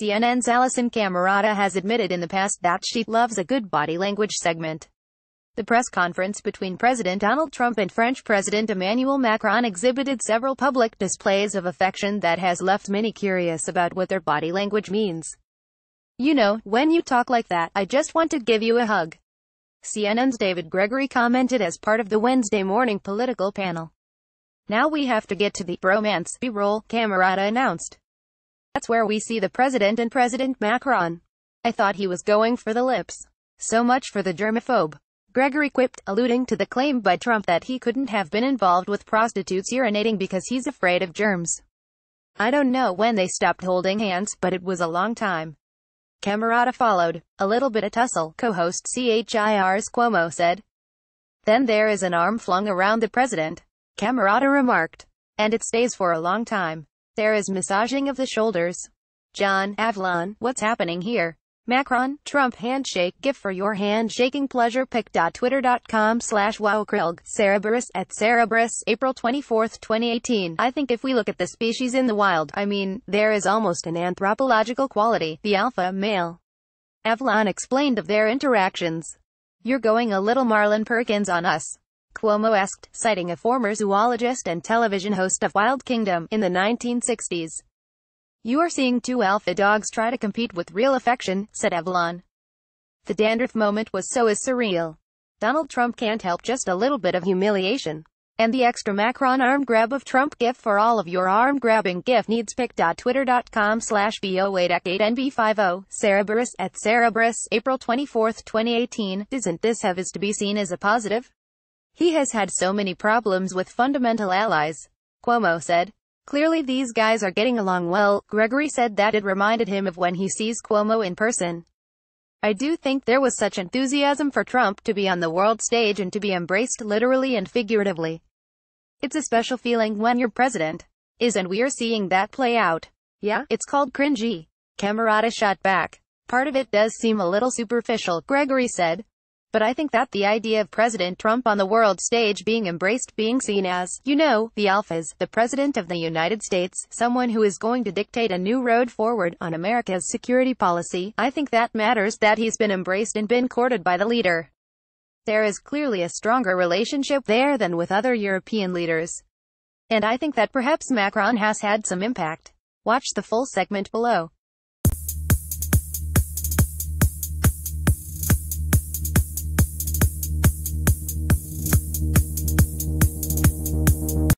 CNN's Allison Camerata has admitted in the past that she loves a good body language segment. The press conference between President Donald Trump and French President Emmanuel Macron exhibited several public displays of affection that has left many curious about what their body language means. You know, when you talk like that, I just want to give you a hug. CNN's David Gregory commented as part of the Wednesday morning political panel. Now we have to get to the bromance B-roll, Camerata announced. That's where we see the president and President Macron. I thought he was going for the lips. So much for the germaphobe. Gregory quipped, alluding to the claim by Trump that he couldn't have been involved with prostitutes urinating because he's afraid of germs. I don't know when they stopped holding hands, but it was a long time. Camerata followed. A little bit of tussle, co-host CHIR's Cuomo said. Then there is an arm flung around the president. Camerata remarked. And it stays for a long time. There is massaging of the shoulders. John, Avlon, what's happening here? Macron, Trump handshake GIF for your handshaking pleasure pic.twitter.com slash wowkrilg, Cerebrus, at Cerebrus, April 24, 2018. I think if we look at the species in the wild, I mean, there is almost an anthropological quality, the alpha male. Avlon explained of their interactions. You're going a little Marlon Perkins on us. Cuomo asked, citing a former zoologist and television host of Wild Kingdom, in the 1960s. You are seeing two alpha dogs try to compete with real affection, said Avalon. The dandruff moment was so is surreal. Donald Trump can't help just a little bit of humiliation. And the extra Macron arm grab of Trump GIF for all of your arm grabbing GIF needs pic.twitter.com slash bo8dec8nb50, Sarah Burris, at Sarah Burris, April 24, 2018. Doesn't this have is to be seen as a positive? He has had so many problems with fundamental allies, Cuomo said. Clearly these guys are getting along well, Gregory said that it reminded him of when he sees Cuomo in person. I do think there was such enthusiasm for Trump to be on the world stage and to be embraced literally and figuratively. It's a special feeling when your president is and we're seeing that play out. Yeah, it's called cringy. Camerata shot back. Part of it does seem a little superficial, Gregory said. But I think that the idea of President Trump on the world stage being embraced, being seen as, you know, the alphas, the President of the United States, someone who is going to dictate a new road forward on America's security policy, I think that matters that he's been embraced and been courted by the leader. There is clearly a stronger relationship there than with other European leaders. And I think that perhaps Macron has had some impact. Watch the full segment below.